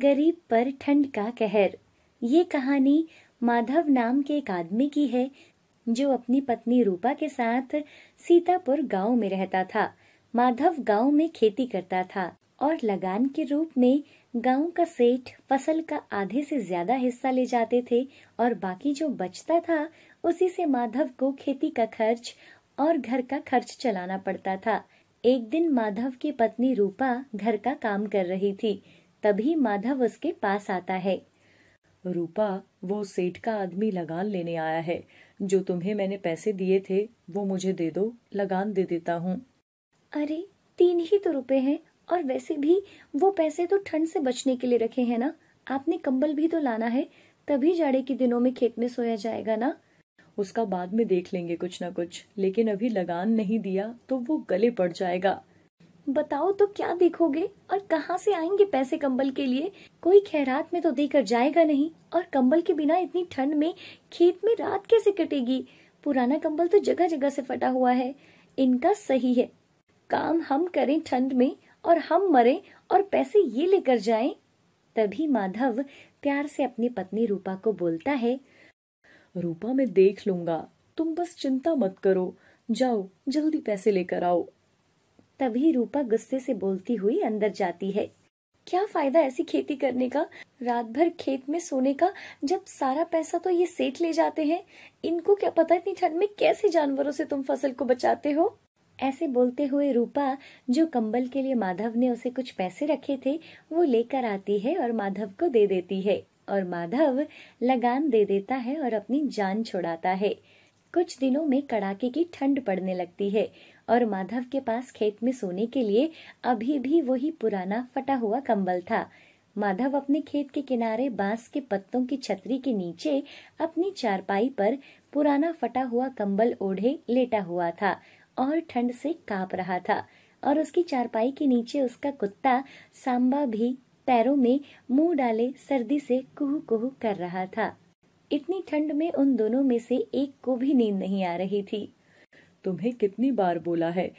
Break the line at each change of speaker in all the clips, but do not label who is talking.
गरीब पर ठंड का कहर ये कहानी माधव नाम के एक आदमी की है जो अपनी पत्नी रूपा के साथ सीतापुर गांव में रहता था माधव गांव में खेती करता था और लगान के रूप में गांव का सेठ फसल का आधे से ज्यादा हिस्सा ले जाते थे और बाकी जो बचता था उसी से माधव को खेती का खर्च और घर का खर्च चलाना पड़ता था एक दिन माधव की पत्नी रूपा घर का काम कर रही थी तभी माधव उसके पास आता है रूपा वो सेठ का आदमी लगान लेने आया है जो तुम्हें मैंने पैसे दिए थे वो मुझे दे दो लगान दे देता हूँ अरे तीन ही तो रुपए हैं और वैसे भी वो पैसे तो ठंड से बचने के लिए रखे हैं ना आपने कंबल भी तो लाना है तभी जाड़े के दिनों में खेत में सोया जाएगा ना उसका बाद में देख लेंगे कुछ ना कुछ लेकिन अभी लगान नहीं दिया तो वो गले पड़ जाएगा बताओ तो क्या देखोगे और कहाँ से आएंगे पैसे कंबल के लिए कोई खैरात में तो देकर जाएगा नहीं और कंबल के बिना इतनी ठंड में खेत में रात कैसे कटेगी पुराना कंबल तो जगह जगह से फटा हुआ है इनका सही है काम हम करें ठंड में और हम मरे और पैसे ये लेकर जाएं तभी माधव प्यार से अपनी पत्नी रूपा को बोलता है रूपा मैं देख लूंगा तुम बस चिंता मत करो जाओ जल्दी पैसे लेकर आओ तभी रूपा गुस्से से बोलती हुई अंदर जाती है क्या फायदा ऐसी खेती करने का रात भर खेत में सोने का जब सारा पैसा तो ये सेठ ले जाते हैं इनको क्या पता इतनी ठंड में कैसे जानवरों से तुम फसल को बचाते हो ऐसे बोलते हुए रूपा जो कंबल के लिए माधव ने उसे कुछ पैसे रखे थे वो लेकर आती है और माधव को दे देती है और माधव लगान दे देता है और अपनी जान छुड़ाता है कुछ दिनों में कड़ाके की ठंड पड़ने लगती है और माधव के पास खेत में सोने के लिए अभी भी वही पुराना फटा हुआ कंबल था माधव अपने खेत के किनारे बांस के पत्तों की छतरी के नीचे अपनी चारपाई पर पुराना फटा हुआ कंबल ओढ़े लेटा हुआ था और ठंड से कांप रहा था और उसकी चारपाई के नीचे उसका कुत्ता सांबा भी पैरों में मुंह डाले सर्दी से कुहू कुहू कर रहा था इतनी ठंड में उन दोनों में से एक को भी नींद नहीं आ रही थी तुम्हें कितनी बार बोला है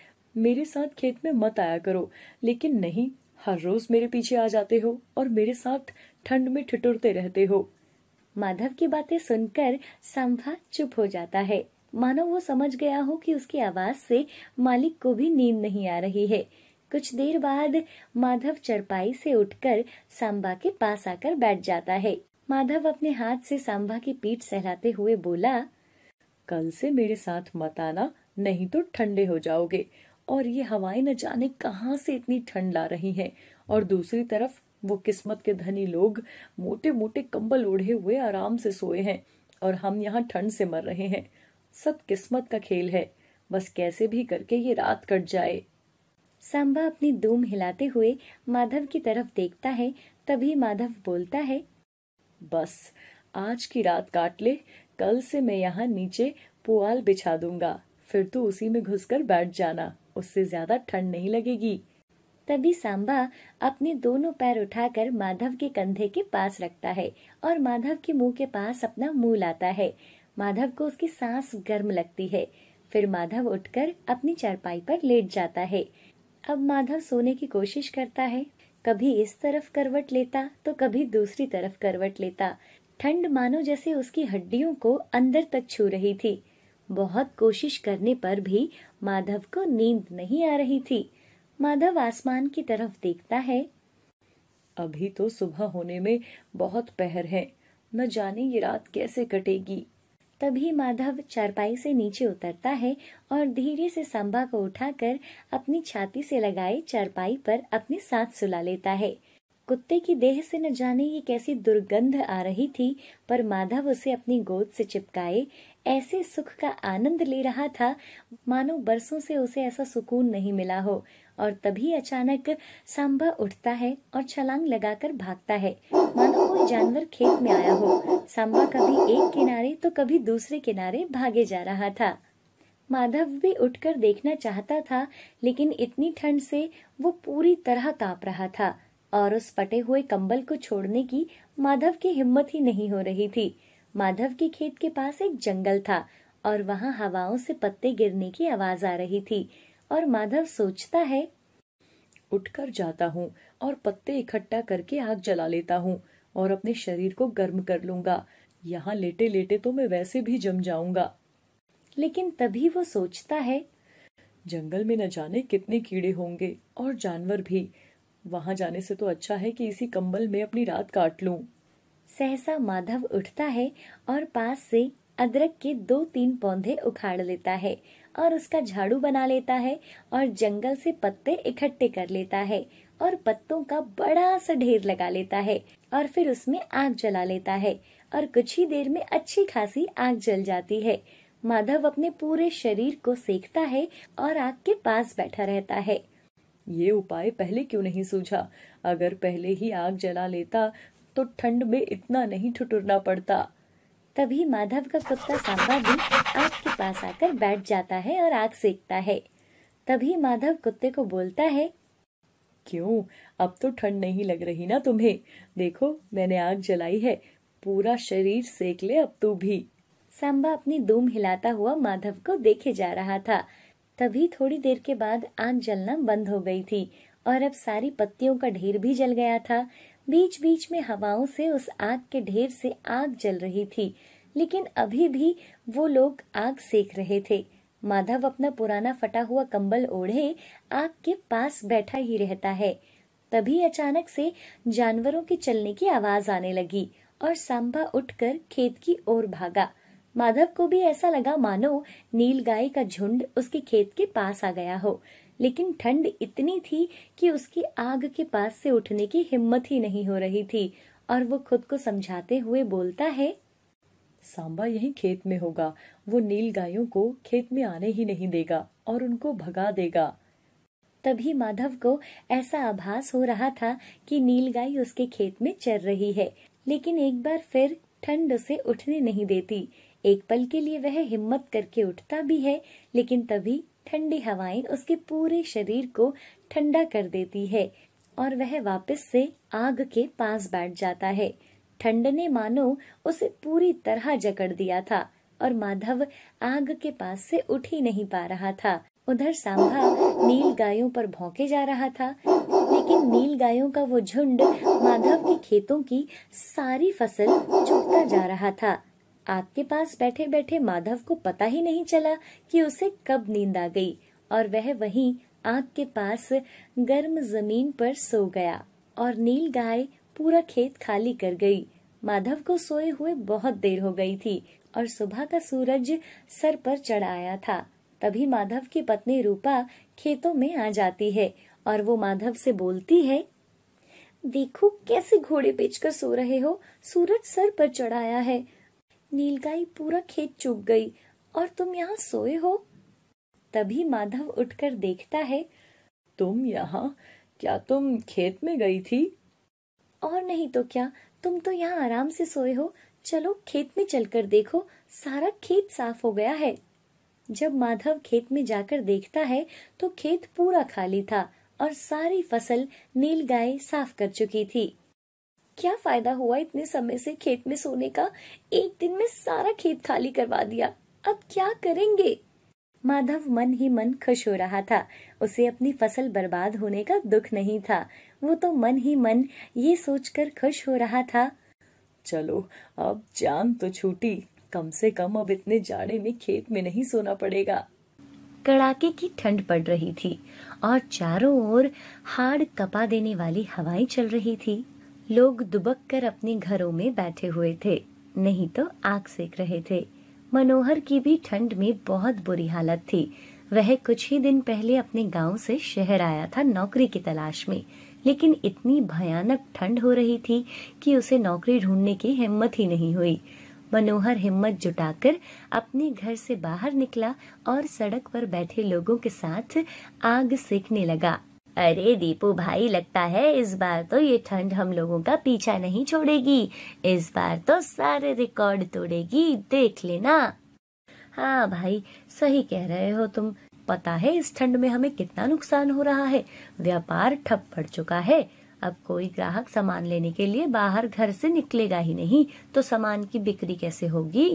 मेरे साथ खेत में मत आया करो लेकिन नहीं हर रोज मेरे पीछे आ जाते हो और मेरे साथ ठंड में ठिठुरते रहते हो माधव की बातें सुनकर सांभा चुप हो जाता है मानो वो समझ गया हो कि उसकी आवाज से मालिक को भी नींद नहीं आ रही है कुछ देर बाद माधव चरपाई से उठकर सांबा के पास आकर बैठ जाता है माधव अपने हाथ से सांबा की पीठ सहलाते हुए बोला कल से मेरे साथ मत आना नहीं तो ठंडे हो जाओगे और ये हवाएं न जाने कहाँ से इतनी ठंड ला रही हैं और दूसरी तरफ वो किस्मत के धनी लोग मोटे मोटे कंबल ओढ़े हुए आराम से सोए हैं और हम यहाँ ठंड से मर रहे हैं सब किस्मत का खेल है बस कैसे भी करके ये रात कट जाए सांबा अपनी दूम हिलाते हुए माधव की तरफ देखता है तभी माधव बोलता है बस आज की रात काट ले कल से मैं यहाँ नीचे पुआल बिछा दूंगा फिर तो उसी में घुसकर बैठ जाना उससे ज्यादा ठंड नहीं लगेगी तभी सांबा अपने दोनों पैर उठाकर माधव के कंधे के पास रखता है और माधव के मुंह के पास अपना मुंह लाता है माधव को उसकी सांस गर्म लगती है फिर माधव उठकर अपनी चारपाई पर लेट जाता है अब माधव सोने की कोशिश करता है कभी इस तरफ करवट लेता तो कभी दूसरी तरफ करवट लेता ठंड मानो जैसे उसकी हड्डियों को अंदर तक छू रही थी बहुत कोशिश करने पर भी माधव को नींद नहीं आ रही थी माधव आसमान की तरफ देखता है अभी तो सुबह होने में बहुत पहर है न जाने ये रात कैसे कटेगी तभी माधव चारपाई से नीचे उतरता है और धीरे से सांबा को उठाकर अपनी छाती से लगाए चारपाई पर अपने साथ सुला लेता है कुत्ते की देह से न जाने ये कैसी दुर्गंध आ रही थी पर माधव उसे अपनी गोद से चिपकाए ऐसे सुख का आनंद ले रहा था मानो बरसों से उसे ऐसा सुकून नहीं मिला हो और तभी अचानक सांबा उठता है और छलांग लगाकर भागता है मानो कोई जानवर खेत में आया हो सांबा कभी एक किनारे तो कभी दूसरे किनारे भागे जा रहा था माधव भी उठकर देखना चाहता था लेकिन इतनी ठंड से वो पूरी तरह काप रहा था और उस पटे हुए कंबल को छोड़ने की माधव की हिम्मत ही नहीं हो रही थी माधव के खेत के पास एक जंगल था और वहाँ हवाओं से पत्ते गिरने की आवाज आ रही थी और माधव सोचता है उठकर जाता हूँ और पत्ते इकट्ठा करके आग जला लेता हूँ और अपने शरीर को गर्म कर लूंगा यहाँ लेटे लेटे तो मैं वैसे भी जम जाऊंगा लेकिन तभी वो सोचता है जंगल में न जाने कितने कीड़े होंगे और जानवर भी वहां जाने से तो अच्छा है कि इसी कंबल में अपनी रात काट लूं। सहसा माधव उठता है और पास से अदरक के दो तीन पौधे उखाड़ लेता है और उसका झाड़ू बना लेता है और जंगल से पत्ते इकट्ठे कर लेता है और पत्तों का बड़ा सा ढेर लगा लेता है और फिर उसमें आग जला लेता है और कुछ ही देर में अच्छी खासी आग जल जाती है माधव अपने पूरे शरीर को सेकता है और आग के पास बैठा रहता है ये उपाय पहले क्यों नहीं सूझा अगर पहले ही आग जला लेता तो ठंड में इतना नहीं ठुटुरना पड़ता तभी माधव का कुत्ता सांबा भी आग के पास आकर बैठ जाता है और आग सेकता है तभी माधव कुत्ते को बोलता है क्यों अब तो ठंड नहीं लग रही ना तुम्हें देखो मैंने आग जलाई है पूरा शरीर सेक ले अब तू भी सांबा अपनी दूम हिलाता हुआ माधव को देखे जा रहा था तभी थोड़ी देर के बाद आग जलना बंद हो गई थी और अब सारी पत्तियों का ढेर भी जल गया था बीच बीच में हवाओं से उस आग के ढेर से आग जल रही थी लेकिन अभी भी वो लोग आग सेक रहे थे माधव अपना पुराना फटा हुआ कंबल ओढ़े आग के पास बैठा ही रहता है तभी अचानक से जानवरों के चलने की आवाज आने लगी और सांबा उठकर खेत की ओर भागा माधव को भी ऐसा लगा मानो नील गाय का झुंड उसके खेत के पास आ गया हो लेकिन ठंड इतनी थी कि उसकी आग के पास से उठने की हिम्मत ही नहीं हो रही थी और वो खुद को समझाते हुए बोलता है सांबा यही खेत में होगा वो नील गायों को खेत में आने ही नहीं देगा और उनको भगा देगा तभी माधव को ऐसा आभास हो रहा था कि गाय उसके खेत में चर रही है लेकिन एक बार फिर ठंड उसे उठने नहीं देती एक पल के लिए वह हिम्मत करके उठता भी है लेकिन तभी ठंडी हवाएं उसके पूरे शरीर को ठंडा कर देती है और वह वापस से आग के पास बैठ जाता है ठंड ने मानो उसे पूरी तरह जकड़ दिया था और माधव आग के पास से उठ ही नहीं पा रहा था उधर सांभा नील गायों पर भौंके जा रहा था लेकिन नील गायों का वो झुंड माधव के खेतों की सारी फसल चुकता जा रहा था आपके पास बैठे बैठे माधव को पता ही नहीं चला कि उसे कब नींद आ गई और वह वहीं आग के पास गर्म जमीन पर सो गया और नील गाय पूरा खेत खाली कर गई माधव को सोए हुए बहुत देर हो गई थी और सुबह का सूरज सर पर चढ़ आया था तभी माधव की पत्नी रूपा खेतों में आ जाती है और वो माधव से बोलती है देखो कैसे घोड़े बेचकर सो रहे हो सूरज सर पर चढ़ाया है नीलगाय पूरा खेत चुग गई और तुम यहाँ सोए हो तभी माधव उठकर देखता है तुम यहाँ क्या तुम खेत में गई थी और नहीं तो क्या तुम तो यहाँ आराम से सोए हो चलो खेत में चलकर देखो सारा खेत साफ हो गया है जब माधव खेत में जाकर देखता है तो खेत पूरा खाली था और सारी फसल नीलगाय साफ कर चुकी थी क्या फायदा हुआ इतने समय से खेत में सोने का एक दिन में सारा खेत खाली करवा दिया अब क्या करेंगे माधव मन ही मन खुश हो रहा था उसे अपनी फसल बर्बाद होने का दुख नहीं था वो तो मन ही मन ये सोचकर खुश हो रहा था चलो अब जान तो छूटी कम से कम अब इतने जाड़े में खेत में नहीं सोना पड़ेगा कड़ाके की ठंड पड़ रही थी और चारों ओर हाड़ कपा देने वाली हवाएं चल रही थी लोग दुबक कर अपने घरों में बैठे हुए थे नहीं तो आग सेक रहे थे मनोहर की भी ठंड में बहुत बुरी हालत थी वह कुछ ही दिन पहले अपने गांव से शहर आया था नौकरी की तलाश में लेकिन इतनी भयानक ठंड हो रही थी कि उसे नौकरी ढूंढने की हिम्मत ही नहीं हुई मनोहर हिम्मत जुटाकर अपने घर से बाहर निकला और सड़क पर बैठे लोगों के साथ आग सेकने लगा अरे दीपू भाई लगता है इस बार तो ये ठंड हम लोगों का पीछा नहीं छोड़ेगी इस बार तो सारे रिकॉर्ड तोड़ेगी देख लेना हाँ भाई सही कह रहे हो तुम पता है इस ठंड में हमें कितना नुकसान हो रहा है व्यापार ठप पड़ चुका है अब कोई ग्राहक सामान लेने के लिए बाहर घर से निकलेगा ही नहीं तो सामान की बिक्री कैसे होगी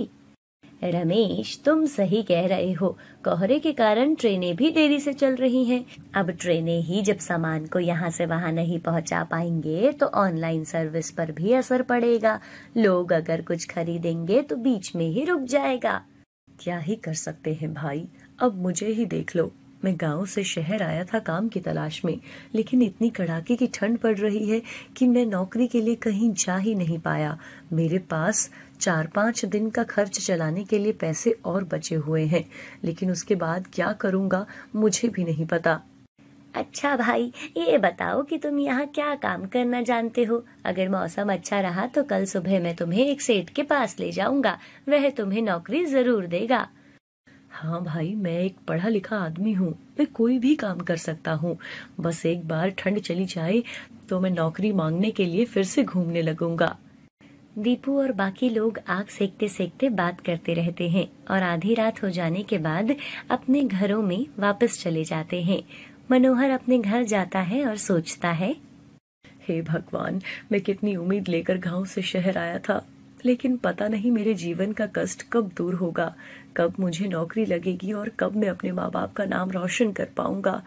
रमेश तुम सही कह रहे हो कोहरे के कारण ट्रेनें भी देरी से चल रही हैं। अब ट्रेनें ही जब सामान को यहाँ से वहाँ नहीं पहुँचा पाएंगे तो ऑनलाइन सर्विस पर भी असर पड़ेगा लोग अगर कुछ खरीदेंगे तो बीच में ही रुक जाएगा क्या ही कर सकते हैं भाई अब मुझे ही देख लो मैं गांव से शहर आया था काम की तलाश में लेकिन इतनी कड़ाके की ठंड पड़ रही है कि मैं नौकरी के लिए कहीं जा ही नहीं पाया मेरे पास चार पाँच दिन का खर्च चलाने के लिए पैसे और बचे हुए हैं लेकिन उसके बाद क्या करूँगा मुझे भी नहीं पता अच्छा भाई ये बताओ कि तुम यहाँ क्या काम करना जानते हो अगर मौसम अच्छा रहा तो कल सुबह मैं तुम्हें एक सेठ के पास ले जाऊंगा वह तुम्हें नौकरी जरूर देगा हाँ भाई मैं एक पढ़ा लिखा आदमी हूँ मैं कोई भी काम कर सकता हूँ बस एक बार ठंड चली जाए तो मैं नौकरी मांगने के लिए फिर से घूमने लगूंगा दीपू और बाकी लोग आग सेकते सेकते बात करते रहते हैं और आधी रात हो जाने के बाद अपने घरों में वापस चले जाते हैं मनोहर अपने घर जाता है और सोचता है हे hey भगवान मैं कितनी उम्मीद लेकर गांव से शहर आया था लेकिन पता नहीं मेरे जीवन का कष्ट कब दूर होगा कब मुझे नौकरी लगेगी और कब मैं अपने माँ बाप का नाम रोशन कर पाऊंगा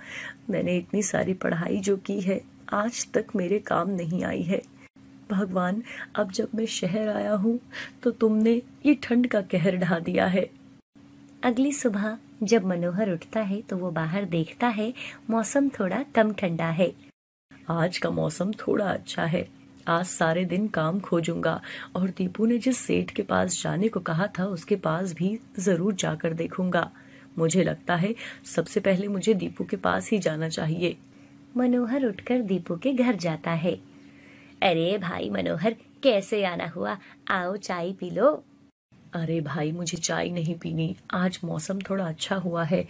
मैंने इतनी सारी पढ़ाई जो की है आज तक मेरे काम नहीं आई है भगवान अब जब मैं शहर आया हूँ तो तुमने ये ठंड का कहर ढा दिया है अगली सुबह जब मनोहर उठता है तो वो बाहर देखता है मौसम थोड़ा कम ठंडा है आज का मौसम थोड़ा अच्छा है आज सारे दिन काम खोजूंगा और दीपू ने जिस सेठ के पास जाने को कहा था उसके पास भी जरूर जाकर देखूंगा मुझे लगता है सबसे पहले मुझे दीपू के पास ही जाना चाहिए मनोहर उठकर दीपू के घर जाता है अरे भाई मनोहर कैसे आना हुआ आओ चाय पी लो अरे भाई मुझे चाय नहीं पीनी आज मौसम थोड़ा अच्छा हुआ है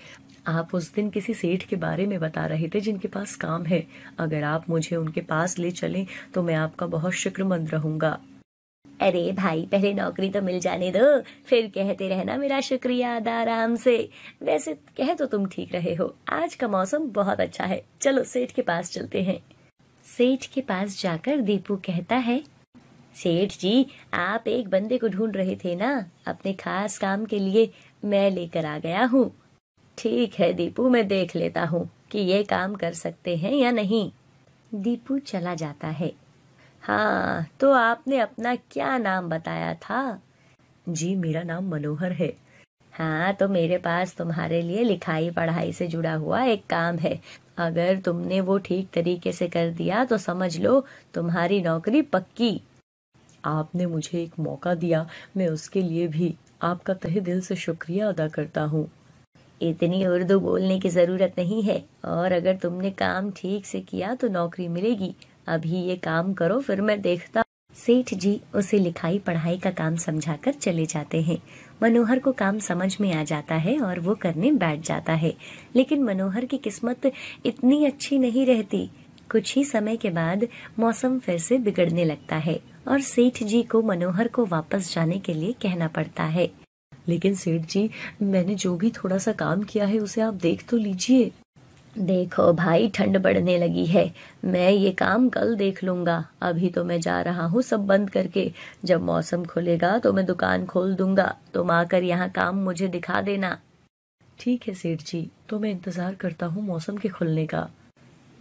आप उस दिन किसी सेठ के बारे में बता रहे थे जिनके पास काम है अगर आप मुझे उनके पास ले चलें तो मैं आपका बहुत शुक्रमंद रहूंगा अरे भाई पहले नौकरी तो मिल जाने दो फिर कहते रहना मेरा शुक्रिया अदा आराम से वैसे कह तो तुम ठीक रहे हो आज का मौसम बहुत अच्छा है चलो सेठ के पास चलते हैं सेठ के पास जाकर दीपू कहता है सेठ जी आप एक बंदे को ढूंढ रहे थे ना अपने खास काम के लिए मैं लेकर आ गया हूँ ठीक है दीपू मैं देख लेता हूँ कि ये काम कर सकते हैं या नहीं दीपू चला जाता है हाँ तो आपने अपना क्या नाम बताया था जी मेरा नाम मनोहर है हाँ तो मेरे पास तुम्हारे लिए लिखाई पढ़ाई से जुड़ा हुआ एक काम है अगर तुमने वो ठीक तरीके से कर दिया तो समझ लो तुम्हारी नौकरी पक्की आपने मुझे एक मौका दिया मैं उसके लिए भी आपका तहे दिल से शुक्रिया अदा करता हूँ इतनी उर्दू बोलने की ज़रूरत नहीं है और अगर तुमने काम ठीक से किया तो नौकरी मिलेगी अभी ये काम करो फिर मैं देखता सेठ जी उसे लिखाई पढ़ाई का काम समझाकर चले जाते हैं मनोहर को काम समझ में आ जाता है और वो करने बैठ जाता है लेकिन मनोहर की किस्मत इतनी अच्छी नहीं रहती कुछ ही समय के बाद मौसम फिर से बिगड़ने लगता है और सेठ जी को मनोहर को वापस जाने के लिए कहना पड़ता है लेकिन सेठ जी मैंने जो भी थोड़ा सा काम किया है उसे आप देख तो लीजिए देखो भाई ठंड बढ़ने लगी है मैं ये काम कल देख लूंगा अभी तो मैं जा रहा हूँ सब बंद करके जब मौसम खुलेगा तो मैं दुकान खोल दूंगा तुम आकर यहाँ काम मुझे दिखा देना ठीक है सेठ जी तो मैं इंतज़ार करता हूँ मौसम के खुलने का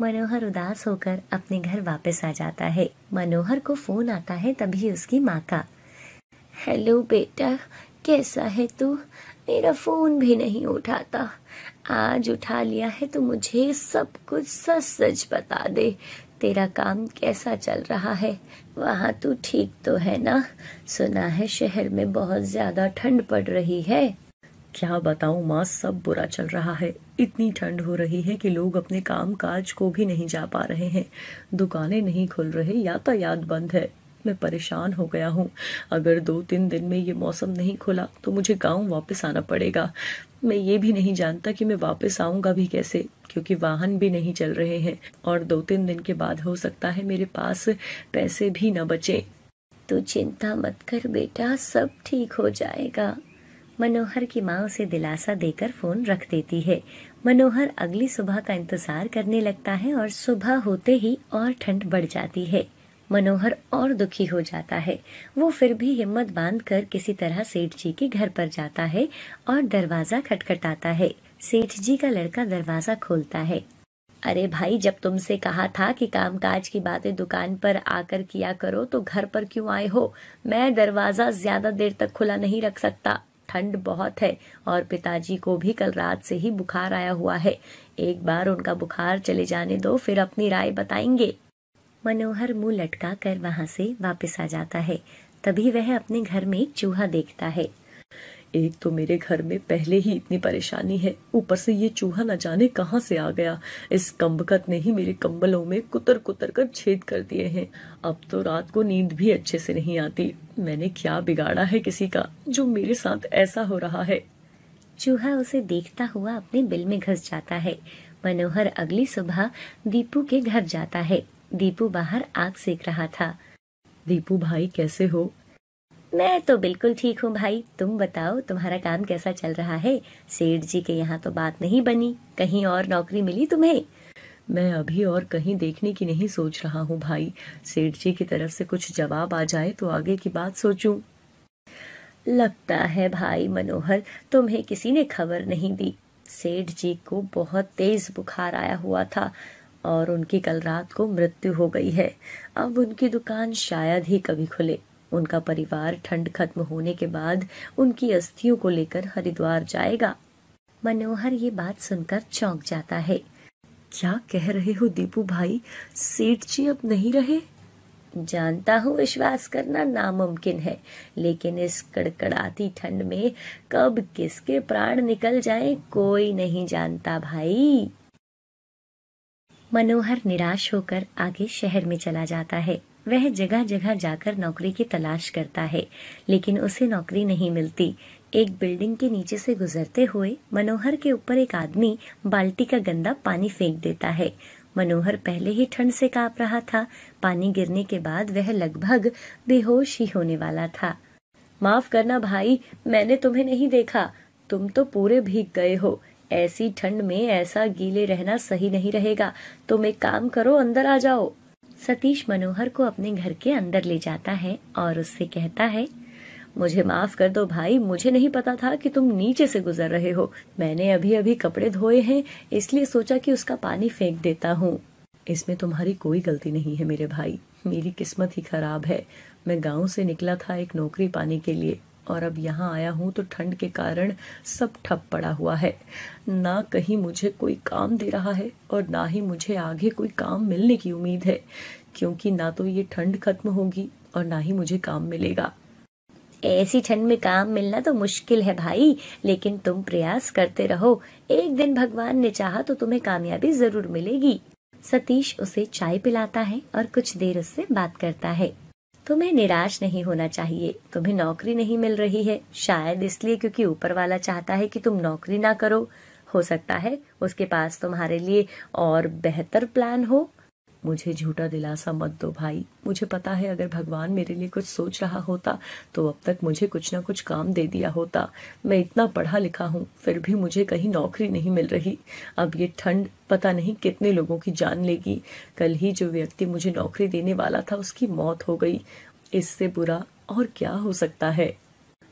मनोहर उदास होकर अपने घर वापस आ जाता है मनोहर को फोन आता है तभी उसकी माँ का हेलो बेटा कैसा है तू मेरा फोन भी नहीं उठाता आज उठा लिया है तो मुझे सब कुछ सच सच बता दे तेरा काम कैसा चल रहा है वहाँ तू ठीक तो है ना सुना है शहर में बहुत ज्यादा ठंड पड़ रही है क्या बताऊँ माँ सब बुरा चल रहा है इतनी ठंड हो रही है कि लोग अपने काम काज को भी नहीं जा पा रहे हैं दुकानें नहीं खुल रहे यातायात बंद है मैं परेशान हो गया हूँ अगर दो तीन दिन में ये मौसम नहीं खुला तो मुझे गांव वापस आना पड़ेगा मैं ये भी नहीं जानता कि मैं वापस आऊँगा भी कैसे क्योंकि वाहन भी नहीं चल रहे हैं और दो तीन दिन के बाद हो सकता है मेरे पास पैसे भी न बचे तू चिंता मत कर बेटा सब ठीक हो जाएगा मनोहर की माँ उसे दिलासा देकर फोन रख देती है मनोहर अगली सुबह का इंतजार करने लगता है और सुबह होते ही और ठंड बढ़ जाती है मनोहर और दुखी हो जाता है वो फिर भी हिम्मत बांधकर किसी तरह सेठ जी के घर पर जाता है और दरवाजा खटखटाता है सेठ जी का लड़का दरवाजा खोलता है अरे भाई जब तुमसे कहा था कि कामकाज की बातें दुकान पर आकर किया करो तो घर पर क्यों आए हो मैं दरवाजा ज्यादा देर तक खुला नहीं रख सकता ठंड बहुत है और पिताजी को भी कल रात से ही बुखार आया हुआ है एक बार उनका बुखार चले जाने दो फिर अपनी राय बताएंगे मनोहर मुंह लटका कर वहां से वापस आ जाता है तभी वह अपने घर में एक चूहा देखता है एक तो मेरे घर में पहले ही इतनी परेशानी है ऊपर से ये चूहा न जाने कहाँ से आ गया इस कंबकत ने ही मेरे कंबलों में कुतर कुतर कर छेद कर दिए हैं अब तो रात को नींद भी अच्छे से नहीं आती मैंने क्या बिगाड़ा है किसी का जो मेरे साथ ऐसा हो रहा है चूहा उसे देखता हुआ अपने बिल में घस जाता है मनोहर अगली सुबह दीपू के घर जाता है दीपू बाहर आग सेक रहा था दीपू भाई कैसे हो मैं तो बिल्कुल ठीक हूँ भाई तुम बताओ तुम्हारा काम कैसा चल रहा है सेठ जी के यहाँ तो बात नहीं बनी कहीं और नौकरी मिली तुम्हें मैं अभी और कहीं देखने की नहीं सोच रहा हूँ भाई सेठ जी की तरफ से कुछ जवाब आ जाए तो आगे की बात सोचूं लगता है भाई मनोहर तुम्हें किसी ने खबर नहीं दी सेठ जी को बहुत तेज बुखार आया हुआ था और उनकी कल रात को मृत्यु हो गई है अब उनकी दुकान शायद ही कभी खुले उनका परिवार ठंड खत्म होने के बाद उनकी अस्थियों को लेकर हरिद्वार जाएगा मनोहर ये बात सुनकर चौंक जाता है क्या कह रहे हो दीपू भाई सेठ जी अब नहीं रहे जानता हूँ विश्वास करना नामुमकिन है लेकिन इस कड़कड़ाती ठंड में कब किसके प्राण निकल जाएं कोई नहीं जानता भाई मनोहर निराश होकर आगे शहर में चला जाता है वह जगह जगह जाकर नौकरी की तलाश करता है लेकिन उसे नौकरी नहीं मिलती एक बिल्डिंग के नीचे से गुजरते हुए मनोहर के ऊपर एक आदमी बाल्टी का गंदा पानी फेंक देता है मनोहर पहले ही ठंड से कांप रहा था पानी गिरने के बाद वह लगभग बेहोश ही होने वाला था माफ करना भाई मैंने तुम्हें नहीं देखा तुम तो पूरे भीग गए हो ऐसी ठंड में ऐसा गीले रहना सही नहीं रहेगा तुम एक काम करो अंदर आ जाओ सतीश मनोहर को अपने घर के अंदर ले जाता है और उससे कहता है मुझे माफ कर दो भाई मुझे नहीं पता था कि तुम नीचे से गुजर रहे हो मैंने अभी अभी कपड़े धोए हैं इसलिए सोचा कि उसका पानी फेंक देता हूँ इसमें तुम्हारी कोई गलती नहीं है मेरे भाई मेरी किस्मत ही खराब है मैं गांव से निकला था एक नौकरी पाने के लिए और अब यहाँ आया हूँ तो ठंड के कारण सब ठप पड़ा हुआ है ना कहीं मुझे कोई काम दे रहा है और ना ही मुझे आगे कोई काम मिलने की उम्मीद है क्योंकि ना तो ये ठंड खत्म होगी और ना ही मुझे काम मिलेगा ऐसी ठंड में काम मिलना तो मुश्किल है भाई लेकिन तुम प्रयास करते रहो एक दिन भगवान ने चाहा तो तुम्हें कामयाबी जरूर मिलेगी सतीश उसे चाय पिलाता है और कुछ देर उससे बात करता है तुम्हें निराश नहीं होना चाहिए तुम्हें नौकरी नहीं मिल रही है शायद इसलिए क्योंकि ऊपर वाला चाहता है कि तुम नौकरी ना करो हो सकता है उसके पास तुम्हारे लिए और बेहतर प्लान हो मुझे झूठा दिलासा मत दो भाई मुझे पता है अगर भगवान मेरे लिए कुछ सोच रहा होता तो अब तक मुझे कुछ ना कुछ काम दे दिया होता मैं इतना पढ़ा लिखा हूँ फिर भी मुझे कहीं नौकरी नहीं मिल रही अब ये ठंड पता नहीं कितने लोगों की जान लेगी कल ही जो व्यक्ति मुझे नौकरी देने वाला था उसकी मौत हो गई इससे बुरा और क्या हो सकता है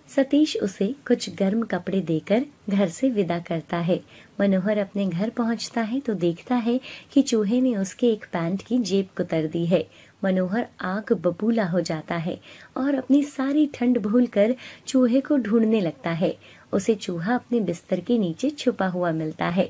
सतीश उसे कुछ गर्म कपड़े देकर घर से विदा करता है मनोहर अपने घर पहुंचता है तो देखता है कि चूहे ने उसके एक पैंट की जेब कुतर दी है मनोहर आग बबूला हो जाता है और अपनी सारी ठंड भूलकर चूहे को ढूंढने लगता है उसे चूहा अपने बिस्तर के नीचे छुपा हुआ मिलता है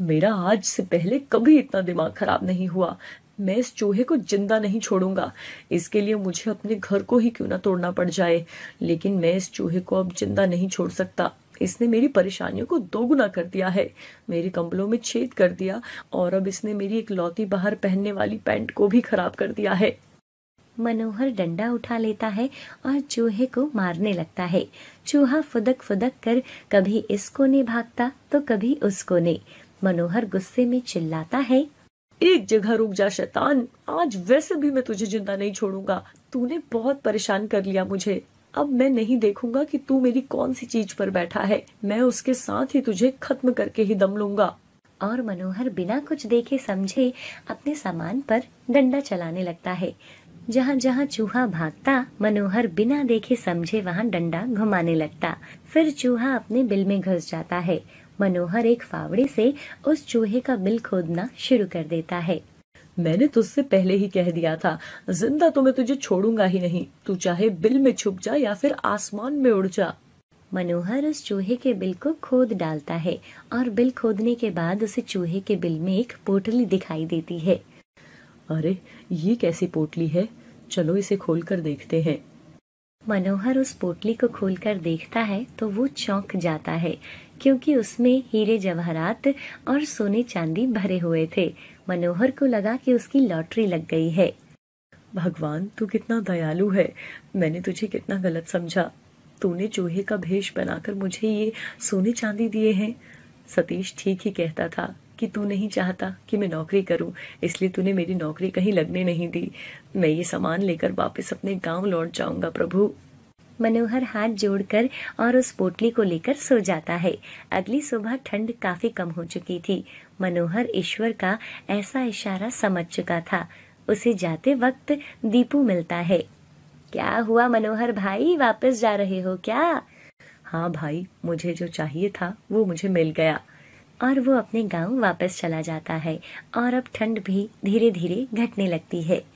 मेरा आज से पहले कभी इतना दिमाग खराब नहीं हुआ मैं इस चूहे को जिंदा नहीं छोड़ूंगा इसके लिए मुझे अपने घर को ही क्यों ना तोड़ना पड़ जाए लेकिन मैं इस चूहे को अब जिंदा नहीं छोड़ सकता इसने मेरी परेशानियों को दोगुना कर दिया है मेरे कंबलों में छेद कर दिया और अब इसने मेरी एक लौती बाहर पहनने वाली पैंट को भी खराब कर दिया है मनोहर डंडा उठा लेता है और चूहे को मारने लगता है चूहा फुदक फुदक कर कभी इस कोने भागता तो कभी उस कोने मनोहर गुस्से में चिल्लाता है एक जगह रुक जा शैतान आज वैसे भी मैं तुझे जिंदा नहीं छोड़ूंगा तूने बहुत परेशान कर लिया मुझे अब मैं नहीं देखूंगा कि तू मेरी कौन सी चीज पर बैठा है मैं उसके साथ ही तुझे खत्म करके ही दम लूंगा और मनोहर बिना कुछ देखे समझे अपने सामान पर डंडा चलाने लगता है जहाँ जहाँ चूहा भागता मनोहर बिना देखे समझे वहाँ डंडा घुमाने लगता फिर चूहा अपने बिल में घुस जाता है मनोहर एक फावड़े से उस चूहे का बिल खोदना शुरू कर देता है मैंने तुझसे पहले ही कह दिया था जिंदा तो मैं तुझे छोड़ूंगा ही नहीं तू चाहे बिल में छुप जा या फिर आसमान में उड़ जा मनोहर उस चूहे के बिल को खोद डालता है और बिल खोदने के बाद उसे चूहे के बिल में एक पोटली दिखाई देती है अरे ये कैसी पोटली है चलो इसे खोल कर देखते हैं मनोहर उस पोटली को खोलकर देखता है तो वो चौंक जाता है क्योंकि उसमें हीरे जवाहरात और सोने चांदी भरे हुए थे मनोहर को लगा कि उसकी लॉटरी लग गई है भगवान तू कितना दयालु है मैंने तुझे कितना गलत समझा तूने चूहे का भेष बनाकर मुझे ये सोने चांदी दिए हैं सतीश ठीक ही कहता था कि तू नहीं चाहता कि मैं नौकरी करूं इसलिए तूने मेरी नौकरी कहीं लगने नहीं दी मैं ये सामान लेकर वापस अपने गांव लौट जाऊंगा प्रभु मनोहर हाथ जोड़कर और उस पोटली को लेकर सो जाता है अगली सुबह ठंड काफी कम हो चुकी थी मनोहर ईश्वर का ऐसा इशारा समझ चुका था उसे जाते वक्त दीपू मिलता है क्या हुआ मनोहर भाई वापस जा रहे हो क्या हाँ भाई मुझे जो चाहिए था वो मुझे मिल गया और वो अपने गांव वापस चला जाता है और अब ठंड भी धीरे धीरे घटने लगती है